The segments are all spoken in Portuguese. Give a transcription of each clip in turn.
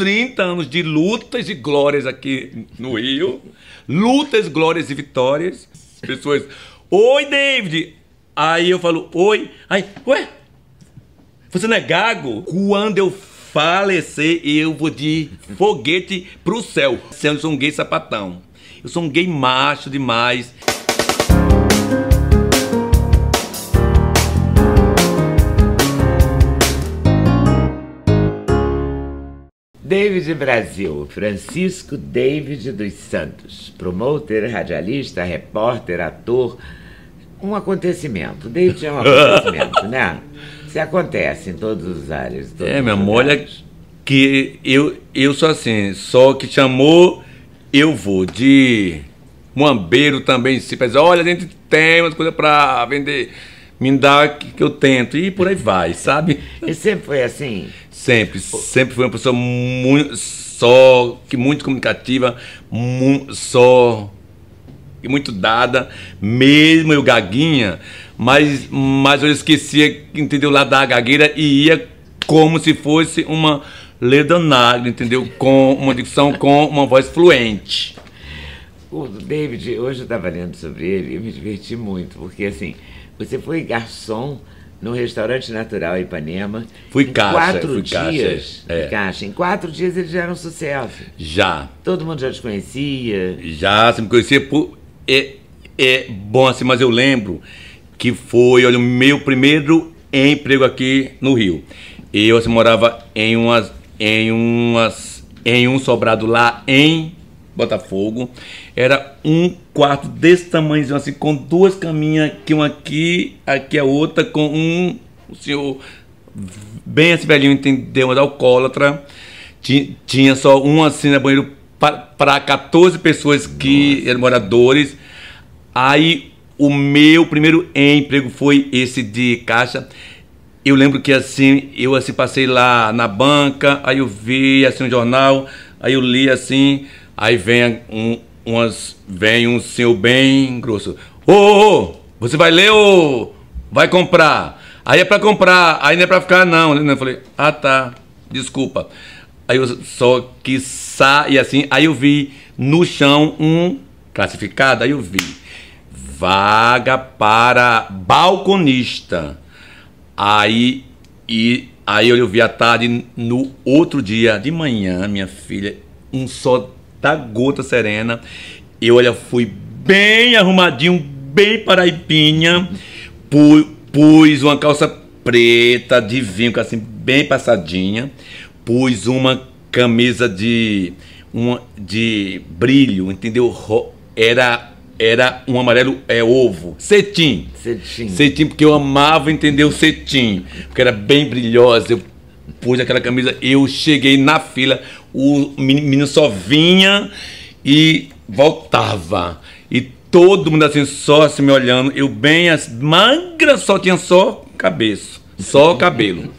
30 anos de lutas e glórias aqui no Rio. Lutas, glórias e vitórias. As pessoas. Oi, David! Aí eu falo, oi. Aí, ué? Você não é gago? Quando eu falecer, eu vou de foguete pro céu. Eu sou é um gay sapatão. Eu sou um gay macho demais. David Brasil, Francisco David dos Santos, promotor, radialista, repórter, ator. Um acontecimento. David é um acontecimento, né? Se acontece em todos os áreas. Todos é, minha olha que eu, eu sou assim, só que chamou, eu vou. De Moambeiro também, se pensa, olha, a gente tem umas coisas para vender, me dá que, que eu tento, e por aí vai, sabe? E sempre foi assim? Sempre, sempre foi uma pessoa muito só, que muito comunicativa, mu, só e muito dada, mesmo eu gaguinha, mas, mas eu esquecia, entendeu, lá da gagueira e ia como se fosse uma ledanada, entendeu? Com uma dicção, com uma voz fluente. O David, hoje eu estava lendo sobre ele e eu me diverti muito, porque assim, você foi garçom no restaurante natural Ipanema. Fui em caixa, quatro fui dias. Caixa, é. caixa. Em quatro dias eles já eram sucesso. Já. Todo mundo já te conhecia. Já, você me conhecia por. É, é bom assim, mas eu lembro que foi, olha, o meu primeiro emprego aqui no Rio. Eu assim, morava em umas. em umas. em um sobrado lá em Botafogo. Era um quarto desse tamanho, assim, com duas caminhas, que uma aqui, aqui a é outra, com um. O senhor, bem esse velhinho, entendeu? Mas alcoólatra. Tinha, tinha só um assim, né, banheiro para 14 pessoas que Nossa. eram moradores. Aí o meu primeiro emprego foi esse de caixa. Eu lembro que assim, eu assim passei lá na banca, aí eu vi assim um jornal, aí eu li assim, aí vem um, umas, vem um senhor bem grosso. Ô, oh, você vai ler ou vai comprar? Aí é para comprar, aí não é para ficar não. Eu falei, ah tá, desculpa. Aí eu só que sa e assim, aí eu vi no chão um classificado, aí eu vi vaga para balconista. Aí e aí eu vi à tarde no outro dia de manhã, minha filha, um só da Gota Serena. Eu, olha, fui bem arrumadinho, bem paraipinha. Pus, uma calça preta de vinho, assim, bem passadinha. Pus uma camisa de, uma, de brilho, entendeu? Era era um amarelo é ovo, cetim. Cetim. Cetim porque eu amava entender o cetim, porque era bem brilhosa. Eu pus aquela camisa, eu cheguei na fila, o menino só vinha e voltava. E todo mundo assim, só se assim me olhando. Eu bem as magra, só tinha só cabeça, só cabelo.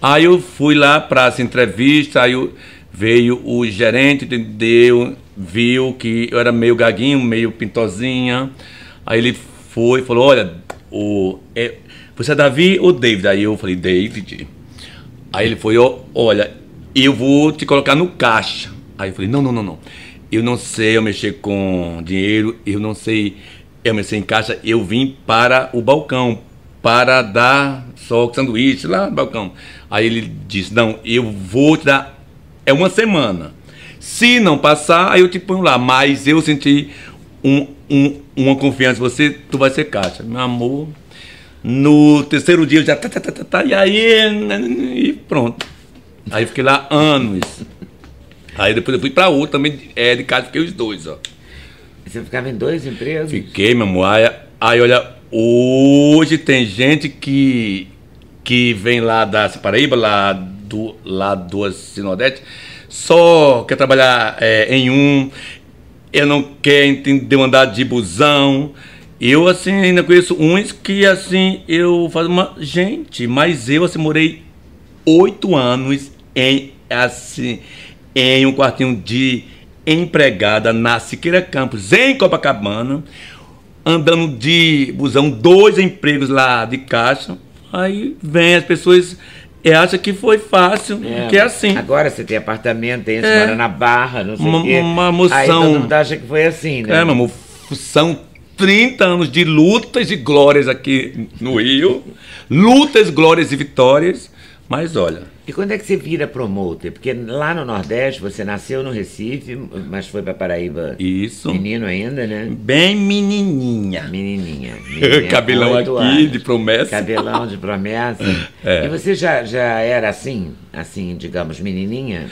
Aí eu fui lá para essa entrevista, aí eu, veio o gerente, entendeu? Viu que eu era meio gaguinho, meio pintozinha. Aí ele foi falou: Olha, o, é, você é Davi ou David? Aí eu falei: David. Aí ele foi: Olha, eu vou te colocar no caixa. Aí eu falei, não, não, não, não. Eu não sei eu mexer com dinheiro, eu não sei eu mexer em caixa, eu vim para o balcão, para dar só o sanduíche lá no balcão. Aí ele disse, não, eu vou te dar, é uma semana. Se não passar, aí eu te ponho lá. Mas eu senti um, um, uma confiança em você, tu vai ser caixa. Meu amor, no terceiro dia eu já tá, tá, tá, tá, tá e aí, né, né, né, e pronto. Aí fiquei lá anos. Aí depois eu fui pra outra também, é, de casa fiquei os dois, ó. Você ficava em dois empresas. Fiquei, meu amor. Aí, aí olha, hoje tem gente que, que vem lá da Paraíba, lá do, lá do Sinodete, só quer trabalhar é, em um, eu não quer entender andar de busão. Eu, assim, ainda conheço uns que, assim, eu faço uma. Gente, mas eu, assim, morei oito anos em, assim, em um quartinho de empregada na Siqueira Campos, em Copacabana, andando de busão, dois empregos lá de caixa. Aí vem as pessoas e acha que foi fácil, é, que é assim. Agora você tem apartamento, tem esse é. mora na Barra, não sei o quê. Uma moção. Aí todo mundo acha que foi assim, né? É, meu amor, são 30 anos de lutas e glórias aqui no Rio. lutas, glórias e vitórias. Mas olha, e quando é que você vira promoter? Porque lá no Nordeste você nasceu no Recife, mas foi para Paraíba. Isso. Menino ainda, né? Bem menininha. Menininha. menininha Cabelão aqui anos. de promessa. Cabelão de promessa. É. E você já, já era assim, assim, digamos, menininha?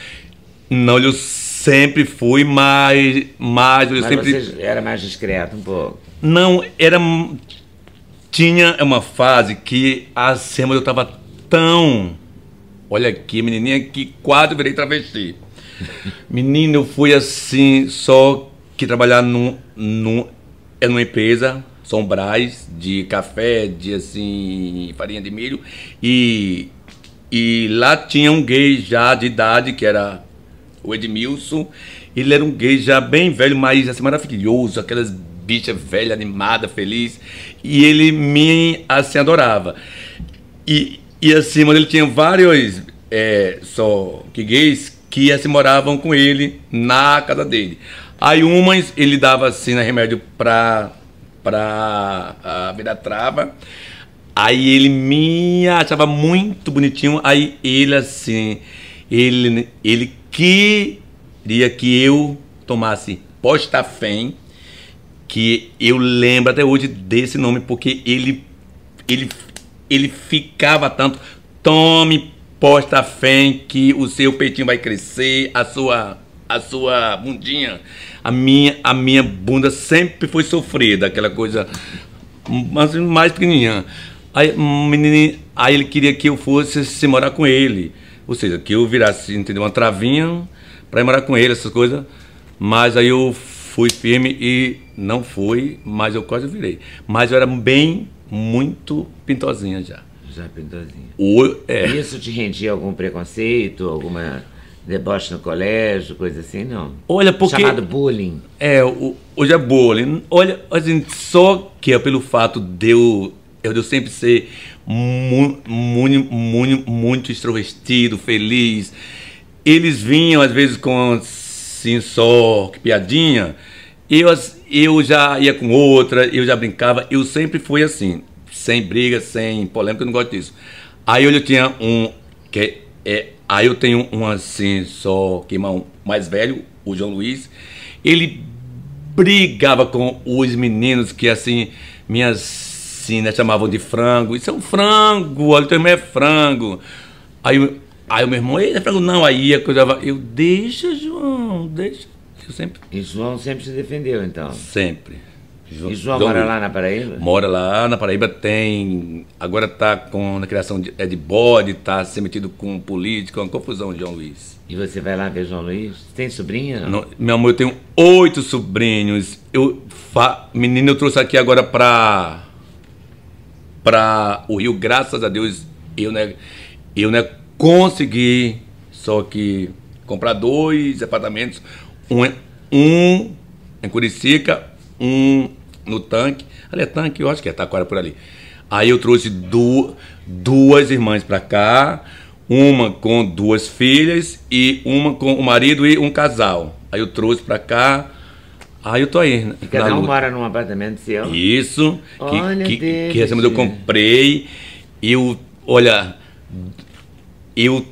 Não, eu sempre fui mais, mais eu mas sempre você era mais discreto um pouco. Não, era tinha uma fase que as assim, eu tava tão Olha aqui, menininha, que quadro virei travesti. Menino, eu fui assim, só que trabalhar num, num, é numa empresa, São Brás, de café, de assim, farinha de milho. E, e lá tinha um gay já de idade, que era o Edmilson. Ele era um gay já bem velho, mas assim, maravilhoso, aquelas bichas velhas, animada, feliz. E ele me assim, adorava. E, e acima dele tinha vários é, só que gays que assim, moravam com ele na casa dele. Aí umas ele dava assim né, remédio pra, pra a vida trava. Aí ele me achava muito bonitinho. Aí ele assim, ele, ele queria que eu tomasse postafém, que eu lembro até hoje desse nome, porque ele, ele, ele ficava tanto. Tome posta fé que o seu peitinho vai crescer, a sua a sua bundinha. A minha a minha bunda sempre foi sofrida, aquela coisa mais, mais pequenininha. Aí, menino, aí ele queria que eu fosse se morar com ele. Ou seja, que eu virasse, entendeu, uma travinha para ir morar com ele, essas coisas. Mas aí eu fui firme e não fui, mas eu quase virei. Mas eu era bem muito pintosinha já. Já é pintosinha. O, é. Isso te rendia algum preconceito, alguma deboche no colégio, coisa assim, não? Olha, porque... Chamado bullying. É, hoje é bullying. Olha, assim, só que é pelo fato de eu, eu sempre ser muito, muito, muito, muito extrovertido, feliz. Eles vinham, às vezes, com assim, só, que piadinha... Eu, eu já ia com outra, eu já brincava, eu sempre fui assim, sem briga, sem polêmica, eu não gosto disso. Aí eu tinha um, que é, é, aí eu tenho um assim, só que irmão é mais velho, o João Luiz, ele brigava com os meninos que assim, minhas assim, né? Chamavam de frango. Isso é um frango, olha, teu irmão é frango. Aí, aí o meu irmão, ele é frango, não. Aí a coisa. Eu, deixa, João, deixa. Eu sempre. E João sempre se defendeu, então? Sempre. João, e João mora lá na Paraíba? Mora lá na Paraíba, tem. Agora está com a criação de, é de bode, está se metido com político, é uma confusão, João Luiz. E você vai lá ver João Luiz? Tem sobrinha? Não, meu amor, eu tenho oito sobrinhos. Eu fa... Menino, eu trouxe aqui agora para. para o Rio, graças a Deus, eu né, eu né consegui, só que comprar dois apartamentos um, é, um em Curicica, um no tanque. Ali é tanque, eu acho que é Taquara por ali. Aí eu trouxe du duas irmãs para cá, uma com duas filhas e uma com o marido e um casal. Aí eu trouxe para cá. Aí eu tô aí. Né? E cada um mora num apartamento seu? Isso. Olha que, Deus. que, eu comprei. Eu, olha, eu,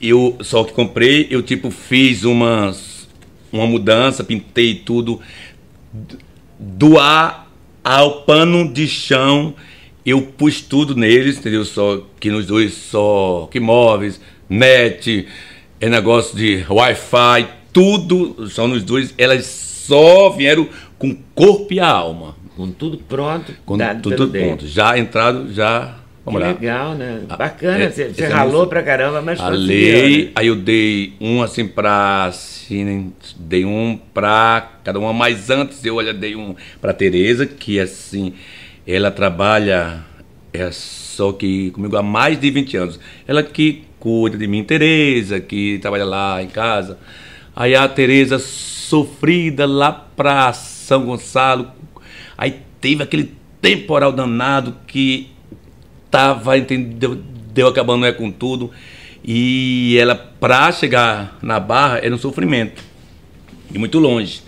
eu só que comprei, eu tipo fiz umas uma mudança, pintei tudo. Do A ao pano de chão, eu pus tudo neles, entendeu? Só que nos dois só que móveis, net, é negócio de Wi-Fi, tudo só nos dois. Elas só vieram com corpo e alma. Com tudo pronto, com tá tudo pronto. Já entrado, já Vamos que lá. legal, né? Ah, Bacana, é, você, você ralou pra caramba, mas Ralei, né? aí eu dei um assim pra assim dei um pra cada uma, mas antes eu olha, dei um pra Tereza, que assim, ela trabalha é, só que comigo há mais de 20 anos. Ela que cuida de mim, Tereza, que trabalha lá em casa. Aí a Tereza sofrida lá pra São Gonçalo, aí teve aquele temporal danado que tava, entendeu? Deu acabando é com tudo. E ela, pra chegar na barra, era um sofrimento. E muito longe.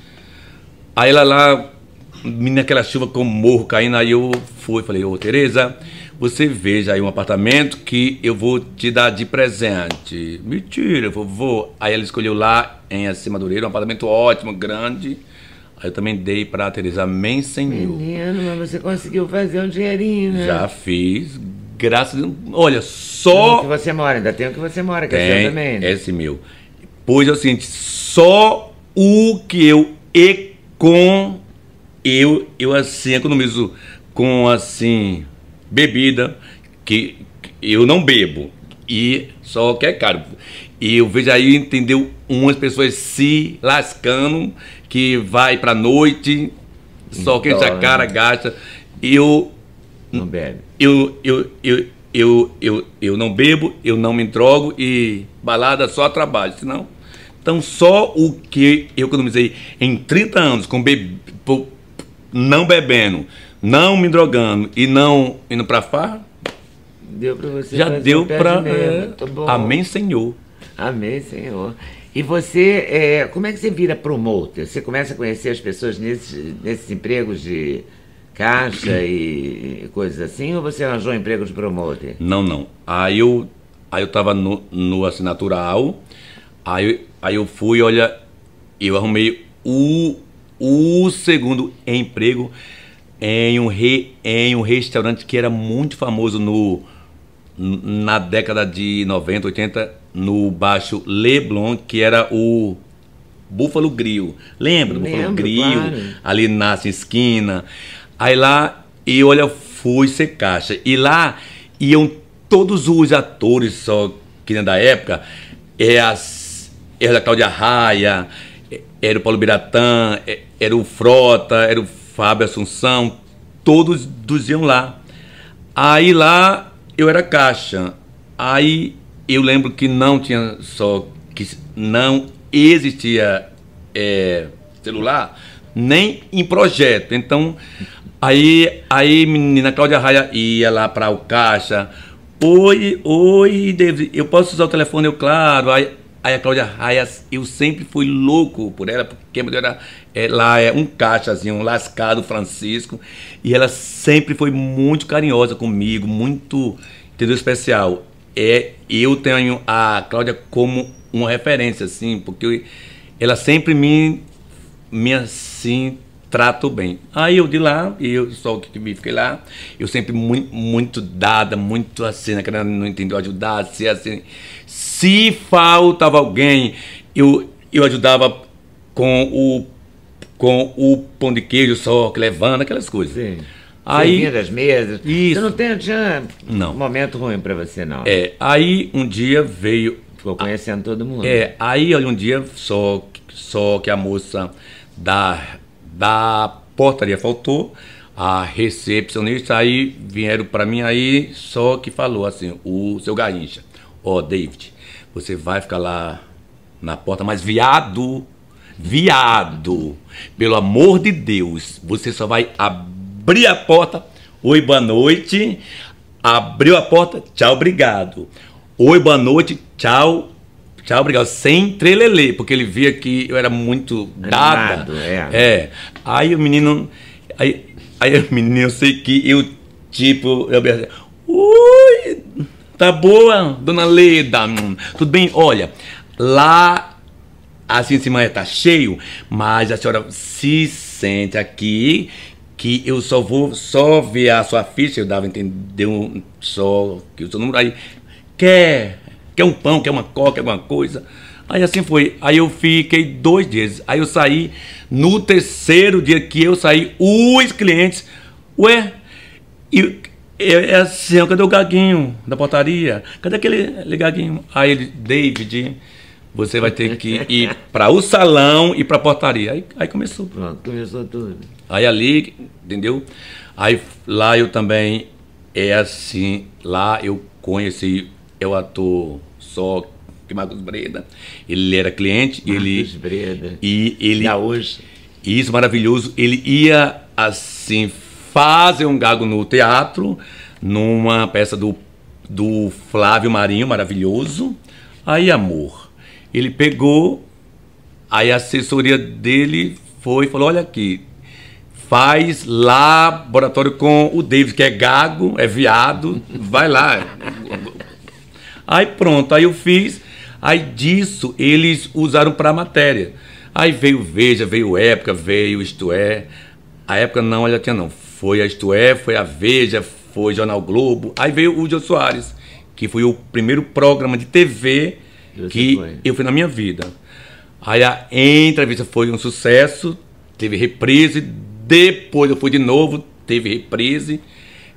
Aí ela lá, naquela chuva com morro caindo, aí eu fui, falei, ô Tereza, você veja aí um apartamento que eu vou te dar de presente. Mentira, vovô. Aí ela escolheu lá em Acima Madureira, um apartamento ótimo, grande. Aí eu também dei pra Tereza senhor. Menino, mas você conseguiu fazer um dinheirinho, né? Já fiz, graças a Deus. Olha, só. Tem que você mora, ainda tem o que você mora, que é tem, é também. Né? Esse meu. Pois é o seguinte, só o que eu com eu eu assim economizo com assim bebida que, que eu não bebo e só que é caro. E eu vejo aí entendeu umas pessoas se lascando que vai pra noite, só que a tá cara gasta. Eu não bebe eu, eu, eu, eu, eu, eu não bebo, eu não me drogo e balada só trabalho, senão. Então, só o que eu economizei em 30 anos com be não bebendo, não me drogando e não indo pra farra, deu pra você já deu para é, tá Amém, Senhor. Amém, Senhor. E você, é, como é que você vira promoter? Você começa a conhecer as pessoas nesses, nesses empregos de caixa e coisas assim, ou você arranjou emprego de promoter? Não, não. Aí eu aí eu tava no, no assinatural aí, aí eu fui, olha, eu arrumei o, o segundo emprego em um, re, em um restaurante que era muito famoso no na década de 90, 80, no Baixo Leblon, que era o Búfalo Grill. Lembra do Búfalo Grill? Claro. Ali nasce esquina. Aí lá, e olha, fui ser caixa. E lá iam todos os atores, só que da época, era é era a Cláudia Raia, é, era o Paulo Biratã, é, era o Frota, era o Fábio Assunção, todos, todos iam lá. Aí lá eu era caixa. Aí eu lembro que não tinha só que não existia é, celular nem em projeto. Então Aí, aí menina Cláudia Raia ia lá para o caixa. Oi, oi, David, eu posso usar o telefone? Eu, claro. Aí, aí a Cláudia Raia, eu sempre fui louco por ela, porque era, é, lá é um caixazinho, um lascado Francisco. E ela sempre foi muito carinhosa comigo, muito, entendeu? Especial. É, eu tenho a Cláudia como uma referência, assim, porque eu, ela sempre me, me assim, trato bem. Aí eu de lá, e eu só que me fiquei lá, eu sempre muito, muito dada, muito assim, naquela não entendeu ajudar, se assim, assim. Se faltava alguém, eu, eu ajudava com o, com o pão de queijo só, que levando, aquelas coisas. Sim. Aí, Servindo as mesas. Isso. Você não tem, tinha não. momento ruim para você, não. É, aí um dia veio. Ficou conhecendo a, todo mundo. É, aí um dia só, só que a moça da da portaria faltou, a recepcionista aí vieram para mim aí, só que falou assim, o seu Garrincha, ó oh, David, você vai ficar lá na porta, mas viado, viado, pelo amor de Deus, você só vai abrir a porta, oi, boa noite, abriu a porta, tchau, obrigado. Oi, boa noite, tchau, Tchau, obrigado. Sem trelelê, porque ele via que eu era muito dada. Animado, é. é. Aí o menino. Aí, aí o menino, eu sei que eu, tipo, eu Ui! Tá boa, dona Leda? Tudo bem? Olha, lá assim em cima é, tá cheio, mas a senhora se sente aqui que eu só vou só ver a sua ficha, eu dava entender um só que o seu número aí. Quer Quer um pão, quer uma coca, alguma coisa. Aí assim foi. Aí eu fiquei dois dias. Aí eu saí. No terceiro dia que eu saí, os clientes. Ué, e, é, assim, cadê o gaguinho da portaria? Cadê aquele, gaguinho? Aí ele, David, você vai ter que ir para o salão e para a portaria. Aí, aí começou. Pronto, começou tudo. Aí ali, entendeu? Aí lá eu também, é assim, lá eu conheci é o ator só que Marcos Breda. Ele era cliente, Marcos ele Breda. e ele Já hoje. E isso maravilhoso, ele ia assim fazer um gago no teatro numa peça do do Flávio Marinho, maravilhoso. Aí, amor, ele pegou, aí a assessoria dele foi e falou: Olha aqui, faz laboratório com o David, que é gago, é viado, vai lá. Aí pronto, aí eu fiz. Aí disso eles usaram para matéria. Aí veio Veja, veio Época, veio Isto É. A Época não, ela tinha não. Foi a Isto É, foi a Veja, foi Jornal Globo. Aí veio o Jô Soares, que foi o primeiro programa de TV eu que é. eu fui na minha vida. Aí a entrevista foi um sucesso, teve reprise. Depois eu fui de novo, teve reprise.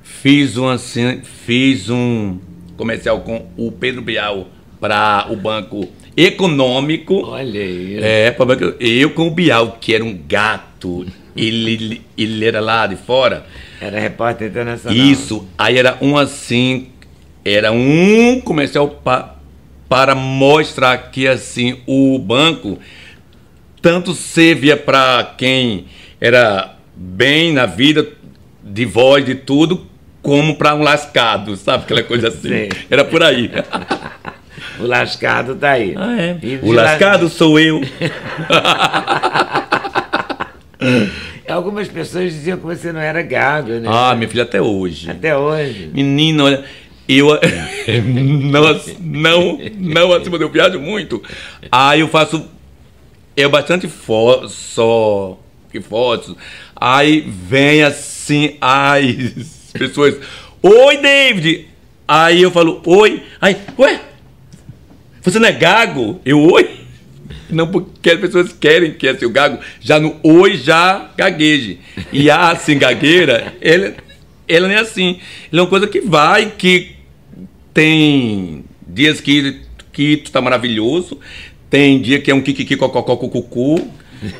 Fiz um assim, fiz um comercial com o Pedro Bial para o Banco Econômico. Olha aí. É, para banco, eu com o Bial, que era um gato. Ele, ele era lá de fora. Era repórter internacional. Isso. Aí era um assim. Era um comercial pa, para mostrar que assim o banco tanto servia para quem era bem na vida, de voz, de tudo, como para um lascado, sabe? Aquela coisa assim. Sim. Era por aí. o lascado tá aí. Ah, é. O lascado sou eu. Algumas pessoas diziam que você não era gado, né? Ah, minha filha, até hoje. Até hoje. Menina, olha. Eu não, não, não acima eu viajo muito. Aí eu faço. É bastante fo, só que fotos. Aí vem assim, ai, pessoas. Oi, David! Aí eu falo, oi. Aí, ué? Você não é gago? Eu, oi? Não porque as pessoas querem que é o gago já no oi já gagueje. E a assim gagueira, ela, ela não é assim. Ela é uma coisa que vai, que tem dias que, que tu tá maravilhoso, tem dia que é um kikiki cococó cucucu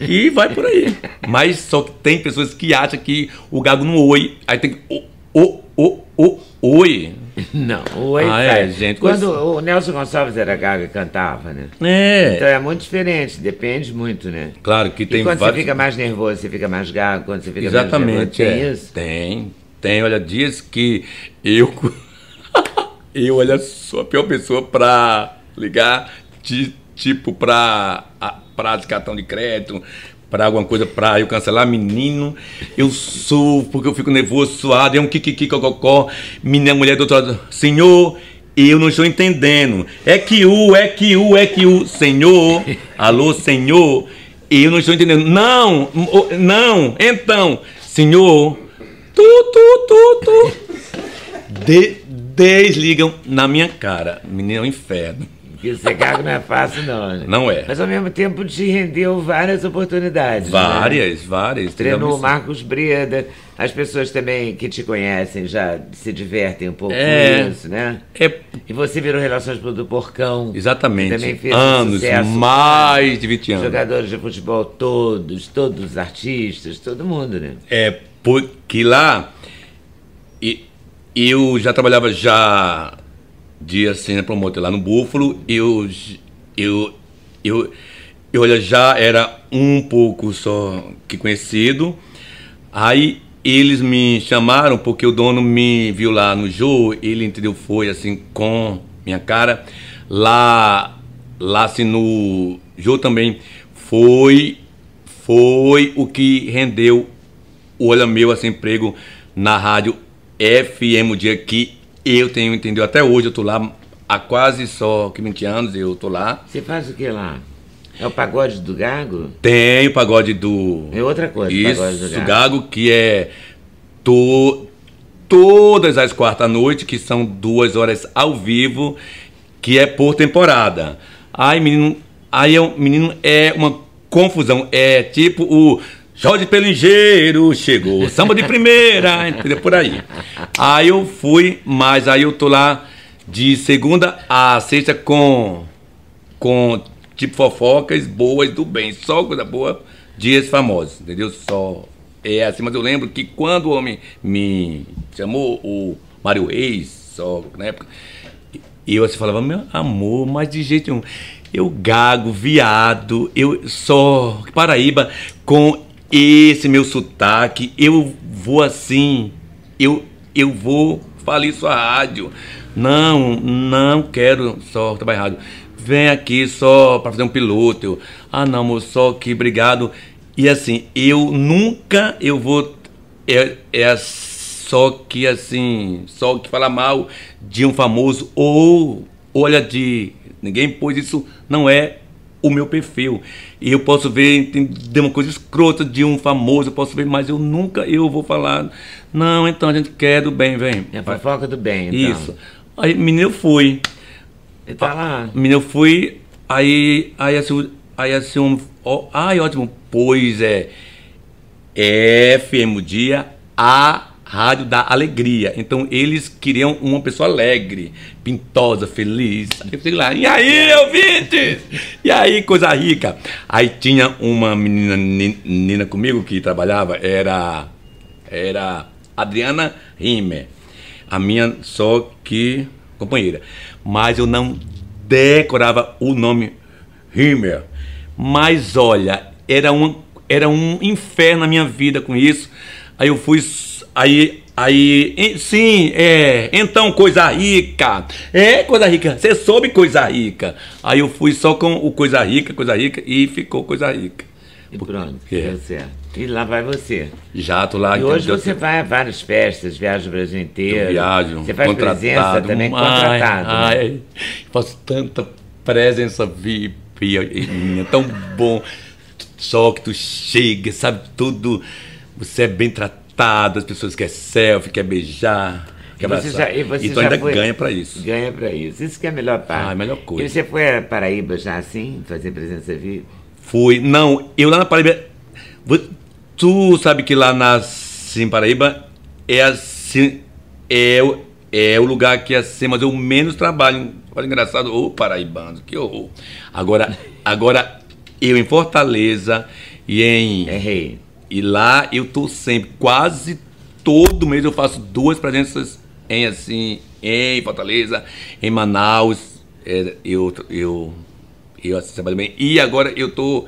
e vai por aí. Mas só que tem pessoas que acham que o gago não é oi, aí tem que o, o, o, oi. Não, oi, ah, é, gente. Quando o Nelson Gonçalves era gaga cantava, né? É. Então é muito diferente, depende muito, né? Claro que tem e quando vários... você fica mais nervoso, você fica mais gago, quando você fica Exatamente, nervoso, é. tem é. isso? Tem, tem. Olha, diz que eu... eu, olha, sou a pior pessoa pra ligar, de, tipo, pra, a, pra de cartão de crédito, para alguma coisa para eu cancelar, menino, eu sou, porque eu fico nervoso, suado, é um kikiki, cococó, menina, mulher do outro lado, senhor, eu não estou entendendo, é que o, é que o, é que o, senhor, alô, senhor, eu não estou entendendo, não, não, então, senhor, tu, tu, tu, tu, De, desligam na minha cara, menino, é um inferno. Porque ser cago não é fácil, não. Né? Não é. Mas ao mesmo tempo te rendeu várias oportunidades. Né? Várias, né? várias. Treinou o Marcos Breda. As pessoas também que te conhecem já se divertem um pouco é, com isso, né? É... E você virou Relações do Porcão. Exatamente. Também fez anos, sucesso, mais de 20 anos. Jogadores de futebol todos, todos os artistas, todo mundo, né? É, porque lá eu já trabalhava já de Assina Promoter lá no Búfalo, eu, eu, eu, eu, olha, já era um pouco só que conhecido. Aí eles me chamaram porque o dono me viu lá no jogo, ele entendeu, foi assim com minha cara. Lá, lá assim no jogo também foi, foi o que rendeu o Olha Meu, assim, emprego na rádio FM, o dia que eu tenho, entendeu? Até hoje eu tô lá há quase só 20 anos eu tô lá. Você faz o que lá? É o pagode do Gago? Tem o pagode do. É outra coisa, Isso, pagode do Gago. Gago que é to... todas as quartas-noite, que são duas horas ao vivo, que é por temporada. Ai, menino. Aí, é menino, é uma confusão. É tipo o Jorge Pelingeiro chegou, samba de primeira, entendeu? Por aí. Aí eu fui, mas aí eu tô lá de segunda a sexta com com tipo fofocas boas do bem, só coisa boa, dias famosos, entendeu? Só é assim, mas eu lembro que quando o homem me chamou o Mário Reis, só na né, época, eu assim falava, meu amor, mas de jeito nenhum. Eu gago, viado, eu só Paraíba com esse meu sotaque, eu vou assim, eu, eu vou, falei à rádio. Não, não quero só trabalhar rádio. Vem aqui só para fazer um piloto. ah, não, amor, só que obrigado. E assim, eu nunca eu vou. É, é só que assim, só que falar mal de um famoso ou olha de ninguém, pois isso não é o meu perfil. E eu posso ver tem, de uma coisa escrota de um famoso, eu posso ver, mas eu nunca eu vou falar. Não, então a gente quer do bem, vem. É a fofoca é do bem, então. Isso. Aí, menino, eu fui. E tá lá. Menino, eu fui. Aí, aí assim, aí assim um, ó, ai, ótimo. Pois é. F FM dia A Rádio da Alegria. Então eles queriam uma pessoa alegre, pintosa, feliz. Eu sei lá, e aí, ouvintes? E aí, coisa rica. Aí tinha uma menina, menina comigo que trabalhava, era. Era Adriana Rimer. A minha só que companheira. Mas eu não decorava o nome Rimer. Mas olha, era um, era um inferno na minha vida com isso. Aí eu fui Aí, aí, sim, é. Então, coisa rica. É, coisa rica. Você soube coisa rica. Aí eu fui só com o coisa rica, coisa rica e ficou coisa rica. E pronto, é. deu certo. E lá vai você. Já tô lá. E então hoje você vai a várias festas, viaja o Brasil inteiro. Eu viajo. Você faz presença também, ai, contratado. Né? Ai, né? faço tanta presença VIP, minha, tão bom. Só que tu chega, sabe tudo. Você é bem tratado agitado, as pessoas querem selfie, querem beijar. Quer você já, você então ainda foi, ganha para isso. Ganha para isso. Isso que é a melhor parte. Ah, a melhor coisa. E você foi a Paraíba já assim, fazer presença viva? Fui. Não, eu lá na Paraíba. Tu sabe que lá na Sim Paraíba é assim. É, é o lugar que é assim, mas eu menos trabalho. Olha engraçado, ô paraibano, que horror. Agora, agora eu em Fortaleza e em. Errei. É e lá eu tô sempre, quase todo mês eu faço duas presenças em assim, em Fortaleza, em Manaus, é, eu, eu, eu assisto bem. E agora eu tô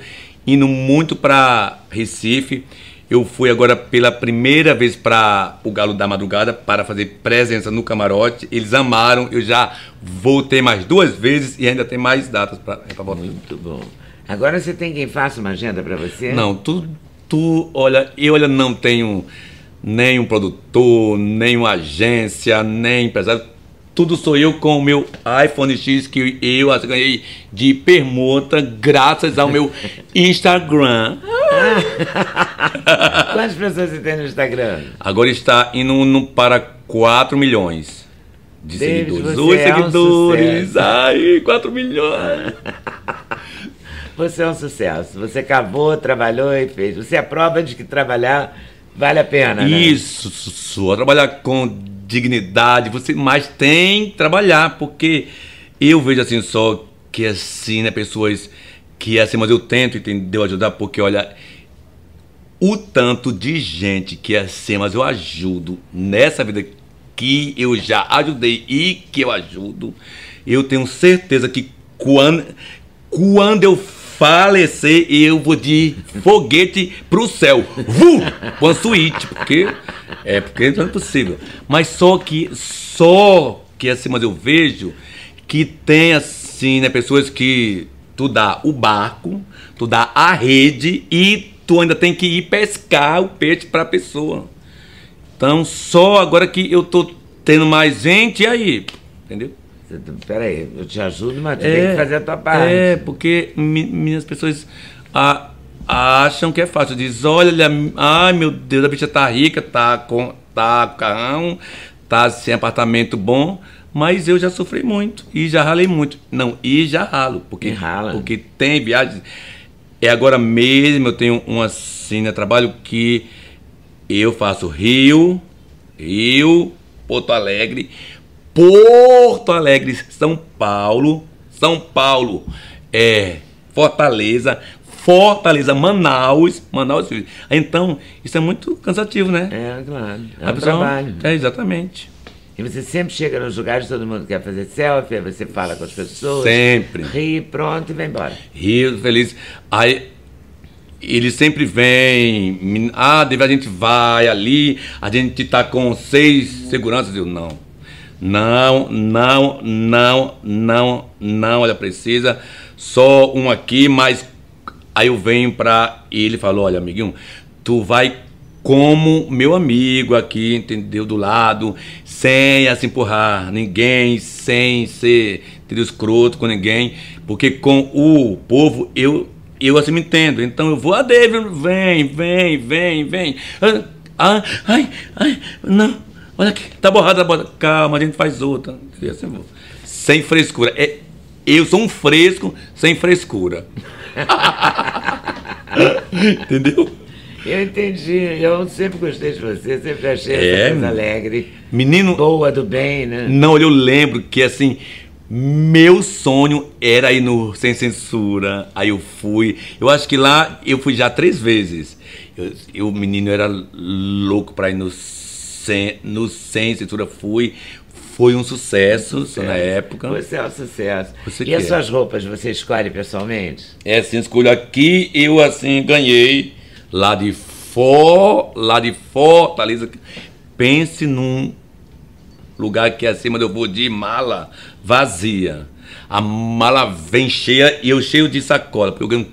indo muito para Recife. Eu fui agora pela primeira vez para o Galo da Madrugada para fazer presença no camarote. Eles amaram. Eu já voltei mais duas vezes e ainda tem mais datas para voltar. Muito bom. Agora você tem quem faça uma agenda para você? Não, tudo tu, olha, eu olha, não tenho nem um produtor, nem uma agência, nem empresário. Tudo sou eu com o meu iPhone X que eu ganhei de permuta graças ao meu Instagram. Quantas pessoas você tem no Instagram? Agora está indo no, para 4 milhões de David, seguidores. Os é seguidores! um Ai, 4 milhões! Você é um sucesso. Você acabou, trabalhou e fez. Você é a prova de que trabalhar vale a pena, né? Isso, sua. Trabalhar com dignidade, você mais tem que trabalhar, porque eu vejo assim só que é assim, né, pessoas que é assim, mas eu tento, entendeu, ajudar, porque olha, o tanto de gente que é assim, mas eu ajudo nessa vida que eu já ajudei e que eu ajudo, eu tenho certeza que quando, quando eu falecer e eu vou de foguete pro céu. Vu! Com a suíte, porque é porque não é possível. Mas só que só que assim, mas eu vejo que tem assim, né, pessoas que tu dá o barco, tu dá a rede e tu ainda tem que ir pescar o peixe para a pessoa. Então, só agora que eu tô tendo mais gente, e aí? Entendeu? Peraí, eu te ajudo, mas tu é, tem que fazer a tua parte. É, porque mi, minhas pessoas a, acham que é fácil. Diz, olha, é ai meu Deus, a bicha tá rica, tá com tá carrão, tá sem apartamento bom, mas eu já sofri muito e já ralei muito. Não, e já ralo, porque rala. porque tem viagens. É agora mesmo eu tenho uma cena assim, né, trabalho que eu faço Rio, Rio, Porto Alegre, Porto Alegre, São Paulo, São Paulo, é, Fortaleza, Fortaleza, Manaus, Manaus. Então, isso é muito cansativo, né? É, claro. É um pessoa, trabalho. É, exatamente. E você sempre chega nos lugares, todo mundo quer fazer selfie, você fala com as pessoas. Sempre. Ri, pronto, e vai embora. Rio, feliz. Aí eles sempre vêm. Ah, a gente vai ali, a gente tá com seis seguranças. Eu, não não, não, não, não, não, olha precisa. Só um aqui, mas aí eu venho pra. E ele falou: Olha, amiguinho, tu vai como meu amigo aqui, entendeu? Do lado, sem se assim empurrar ninguém, sem ser entendeu, escroto com ninguém, porque com o povo eu eu assim me entendo. Então eu vou, a ah, David, vem, vem, vem, vem. Ah, ah, ai, ai, não Olha aqui, tá borrada a bota. Calma, a gente faz outra. Assim, sem frescura. É, eu sou um fresco sem frescura. Entendeu? Eu entendi, eu sempre gostei de você, sempre achei é, essa alegre. Menino. Boa, do bem, né? Não, eu lembro que assim, meu sonho era ir no Sem Censura. Aí eu fui. Eu acho que lá eu fui já três vezes. Eu, eu menino, era louco pra ir no no 100 Cintura Fui. Foi um sucesso, sucesso. na época. Você é um sucesso. Você e quer. as suas roupas você escolhe pessoalmente? É, sim, escolho aqui. Eu, assim, ganhei lá de For, lá de Fortaleza. Pense num lugar que acima eu vou de mala vazia. A mala vem cheia e eu cheio de sacola, porque eu ganho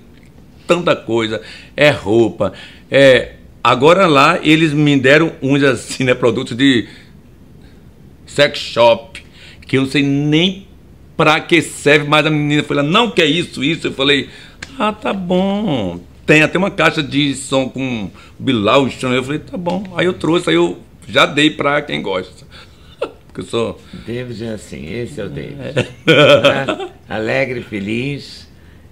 tanta coisa. É roupa, é Agora lá eles me deram uns assim, né, produtos de sex shop, que eu não sei nem para que serve, mas a menina foi lá, não quer é isso, isso. Eu falei, ah, tá bom. Tem até uma caixa de som com Bilal, eu falei, tá bom. Aí eu trouxe, aí eu já dei para quem gosta. Porque eu sou. David é assim, esse é o David. É. Tá? Alegre, feliz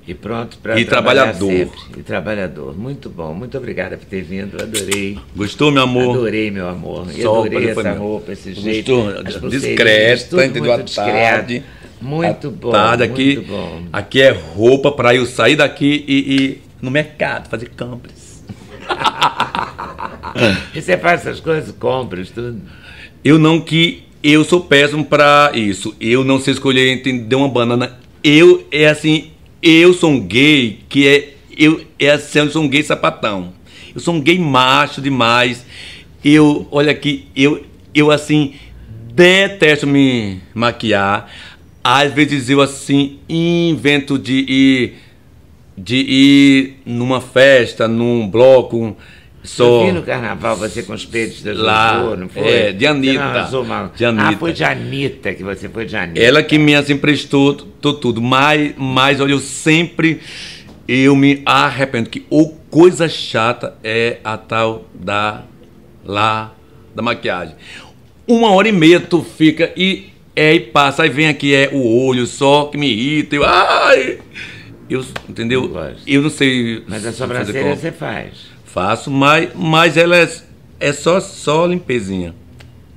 e pronto para trabalhador. Sempre. E trabalhador. Muito bom. Muito obrigada por ter vindo. Adorei. Gostou, meu amor? Adorei, meu amor. E adorei essa meu. roupa, esse jeito. Gostou? Discreto, tá entendeu? Muito discreto. Muito bom. Tarde. Aqui, muito bom. aqui é roupa para eu sair daqui e ir no mercado fazer compras. e você faz essas coisas, compras, tudo? Eu não que. Eu sou péssimo para isso. Eu não sei escolher Deu uma banana. Eu, é assim, eu sou um gay que é. Eu, é assim, eu sou um gay sapatão. Eu sou um gay macho demais. Eu, olha aqui, eu, eu assim, detesto me maquiar. Às vezes eu assim invento de ir, de ir numa festa, num bloco, Sou. Eu vi no carnaval você com os peitos da Lá, não foi? É, de Anitta. Uma... De ah, Anitta. Ah, foi de Anitta que você foi de Anitta. Ela que me emprestou tô, tudo. Mas, mas, olha, eu sempre eu me arrependo que o coisa chata é a tal da lá da maquiagem. Uma hora e meia tu fica e é e passa, aí vem aqui é o olho só que me irrita, eu ai. Eu, entendeu? Eu não sei. Mas a sobrancelha você faz. Faço, mas, mas ela é, é só, só limpezinha.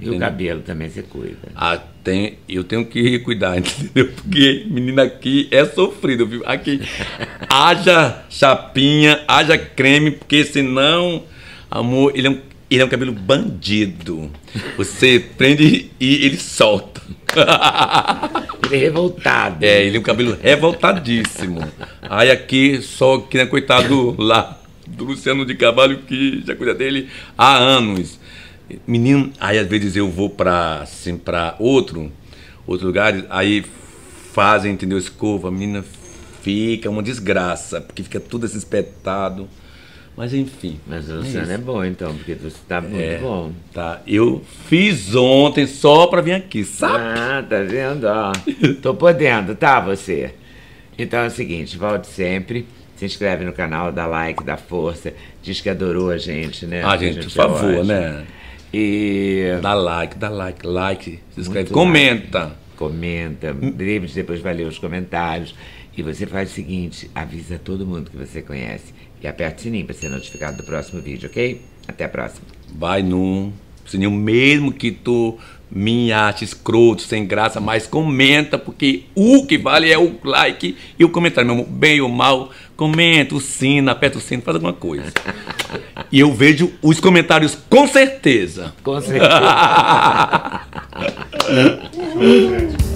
E entendeu? o cabelo também você cuida? Ah, tem, eu tenho que cuidar, entendeu? Porque menina aqui é sofrido, viu? Aqui haja chapinha, haja creme, porque senão, amor, ele é um, ele é um cabelo bandido. Você prende e ele solta. Ele é revoltado. É, ele é um cabelo revoltadíssimo. Aí aqui, só que, né, coitado lá do Luciano de Carvalho, que já cuida dele há anos. Menino, aí às vezes eu vou para assim, pra outro, outro lugar, aí fazem, entendeu? Escova, a menina fica uma desgraça, porque fica tudo assim espetado. Mas enfim. Mas o é Luciano é, é, bom então, porque você tá muito é, bom. Tá. Eu fiz ontem só pra vir aqui, sabe? Ah, tá vendo? Ó, tô podendo, tá você? Então é o seguinte, volte sempre se inscreve no canal, dá like, dá força, diz que adorou a gente, né? Ah, gente, por favor, né? E... Dá like, dá like, like, se inscreve, Muito comenta. Like, comenta, David depois vai ler os comentários. E você faz o seguinte, avisa todo mundo que você conhece e aperta o sininho para ser notificado do próximo vídeo, ok? Até a próxima. Vai no sininho mesmo que tu minha acha escroto, sem graça, mas comenta, porque o que vale é o like e o comentário, meu bem ou mal, comenta o sino, aperta o sino, faz alguma coisa. e eu vejo os comentários com certeza. Com certeza.